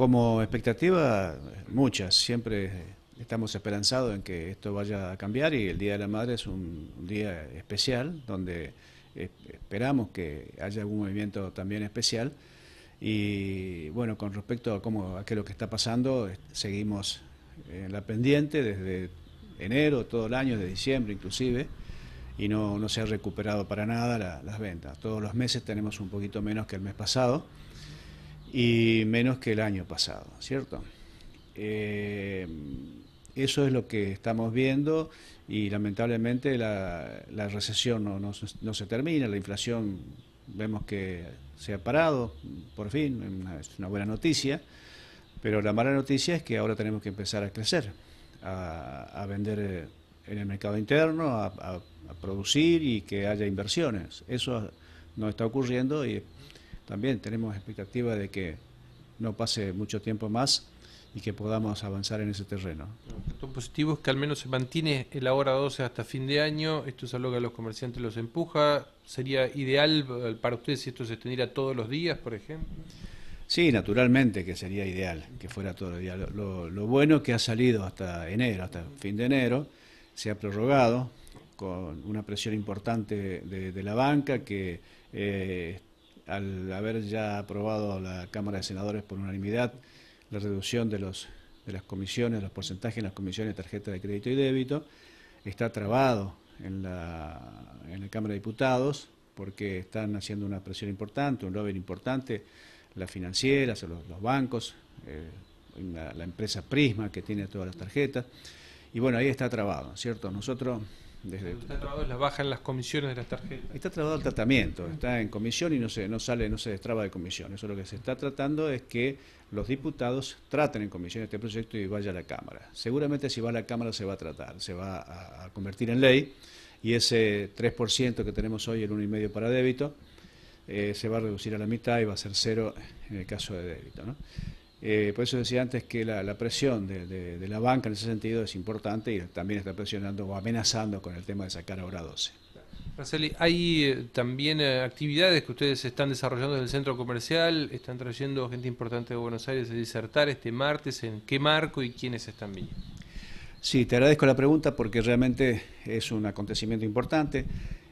Como expectativa, muchas. Siempre estamos esperanzados en que esto vaya a cambiar y el Día de la Madre es un, día especial donde esperamos que haya algún movimiento también especial. Y bueno, con respecto a, cómo, qué lo que está pasando, seguimos eh, en la pendiente desde enero, todo el año, de diciembre inclusive, y no, se ha recuperado para nada las ventas. Todos los meses tenemos un poquito menos que el mes pasado y menos que el año pasado, ¿cierto? Eh, eso es lo que estamos viendo y lamentablemente la, recesión no, se termina, la inflación vemos que se ha parado, por fin, es una buena noticia, pero la mala noticia es que ahora tenemos que empezar a crecer, a, vender eh, en el mercado interno, a, a producir y que haya inversiones. Eso no está ocurriendo y también tenemos expectativa de que no pase mucho tiempo más y que podamos avanzar en ese terreno. Lo positivo es que al menos se mantiene el ahora 12 hasta fin de año, esto es algo que a los comerciantes los empuja, ¿sería ideal eh, para ustedes si esto se extendiera todos los días, por ejemplo? Sí, naturalmente que sería ideal que fuera todos los días. Lo, lo, bueno que ha salido hasta enero, hasta fin de enero, se ha prorrogado con una presión importante de, la banca que... Eh, al haber ya aprobado la Cámara de Senadores por unanimidad la reducción de, los, de las comisiones, los porcentajes en las comisiones de tarjeta de crédito y débito, está trabado en la, Cámara de Diputados porque están haciendo una presión importante, un lobby importante, las financieras, los, bancos, eh, la, empresa Prisma que tiene todas las tarjetas, y bueno, ahí está trabado, ¿cierto? Nosotros está trabado la baja en las comisiones de las tarjetas. Está trabado el tratamiento, está en comisión y no se, no sale, no se destraba de comisión. Eso lo que se está tratando es que los diputados traten en comisión este proyecto y vaya a la Cámara. Seguramente si va a la Cámara se va a tratar, se va a, convertir en ley y ese 3% que tenemos hoy, el 1,5% para débito, eh, se va a reducir a la mitad y va a ser cero en el caso de débito. Eh, por eso decía antes que la, presión de, la banca en ese sentido es importante y también está presionando o amenazando con el tema de sacar ahora 12. Marceli, hay eh, también eh, actividades que ustedes están desarrollando en el centro comercial, están trayendo gente importante de Buenos Aires a disertar este martes, ¿en qué marco y quiénes están viendo? Sí, te agradezco la pregunta porque realmente es un acontecimiento importante.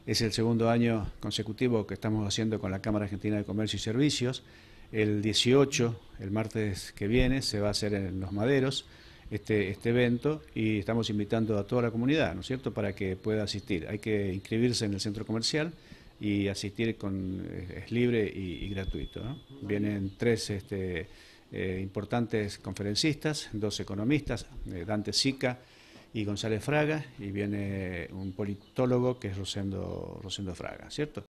Es el segundo año consecutivo que estamos haciendo con la Cámara Argentina de Comercio y Servicios. El 18, el martes que viene, se va a hacer en Los Maderos este, este, evento y estamos invitando a toda la comunidad, ¿no es cierto?, para que pueda asistir. Hay que inscribirse en el centro comercial y asistir con, es libre y, gratuito. Vienen tres este, eh, importantes conferencistas, dos economistas, eh, Dante Sica y González Fraga, y viene un politólogo que es Rosendo, Rosendo Fraga, ¿cierto?